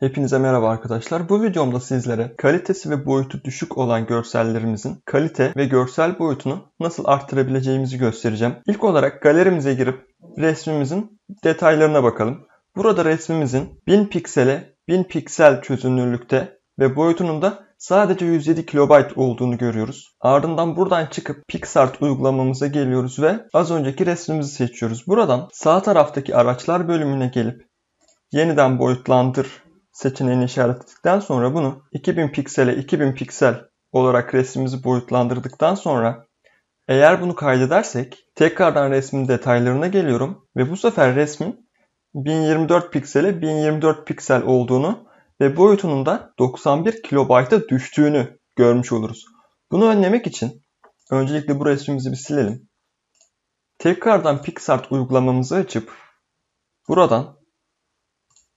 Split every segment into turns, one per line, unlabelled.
Hepinize merhaba arkadaşlar. Bu videomda sizlere kalitesi ve boyutu düşük olan görsellerimizin kalite ve görsel boyutunu nasıl arttırabileceğimizi göstereceğim. İlk olarak galerimize girip resmimizin detaylarına bakalım. Burada resmimizin 1000 piksele 1000 piksel çözünürlükte ve boyutunun da sadece 107 kilobayt olduğunu görüyoruz. Ardından buradan çıkıp PixArt uygulamamıza geliyoruz ve az önceki resmimizi seçiyoruz. Buradan sağ taraftaki araçlar bölümüne gelip yeniden boyutlandır seçeneğini işaretledikten sonra bunu 2000 piksele 2000 piksel olarak resmimizi boyutlandırdıktan sonra eğer bunu kaydedersek tekrardan resmin detaylarına geliyorum ve bu sefer resmin 1024 piksele 1024 piksel olduğunu ve boyutunun da 91 kilobayta düştüğünü görmüş oluruz. Bunu önlemek için öncelikle bu resmimizi bir silelim. Tekrardan PixArt uygulamamızı açıp buradan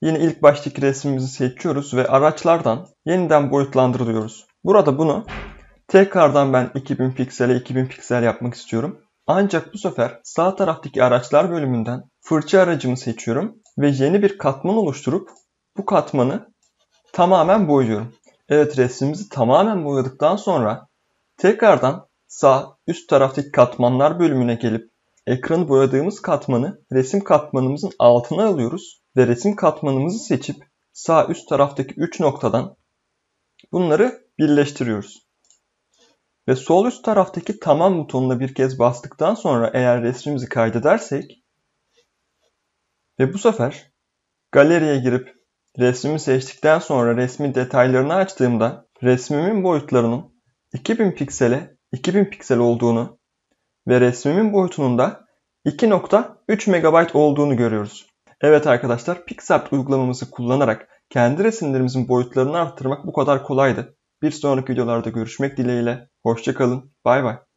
Yine ilk baştaki resmimizi seçiyoruz ve araçlardan yeniden boyutlandır Burada bunu tekrardan ben 2000 piksele 2000 piksel yapmak istiyorum. Ancak bu sefer sağ taraftaki araçlar bölümünden fırça aracımı seçiyorum ve yeni bir katman oluşturup bu katmanı tamamen boyuyorum. Evet resmimizi tamamen boyadıktan sonra tekrardan sağ üst taraftaki katmanlar bölümüne gelip ekranı boyadığımız katmanı resim katmanımızın altına alıyoruz ve resim katmanımızı seçip sağ üst taraftaki 3 noktadan bunları birleştiriyoruz. Ve sol üst taraftaki tamam butonuna bir kez bastıktan sonra eğer resmimizi kaydedersek ve bu sefer galeriye girip resmimi seçtikten sonra resmin detaylarını açtığımda resmimin boyutlarının 2000 piksele 2000 piksel olduğunu ve resmimin boyutunun da 2.3 MB olduğunu görüyoruz. Evet arkadaşlar PixArt uygulamamızı kullanarak kendi resimlerimizin boyutlarını arttırmak bu kadar kolaydı. Bir sonraki videolarda görüşmek dileğiyle. Hoşçakalın. Bay bay.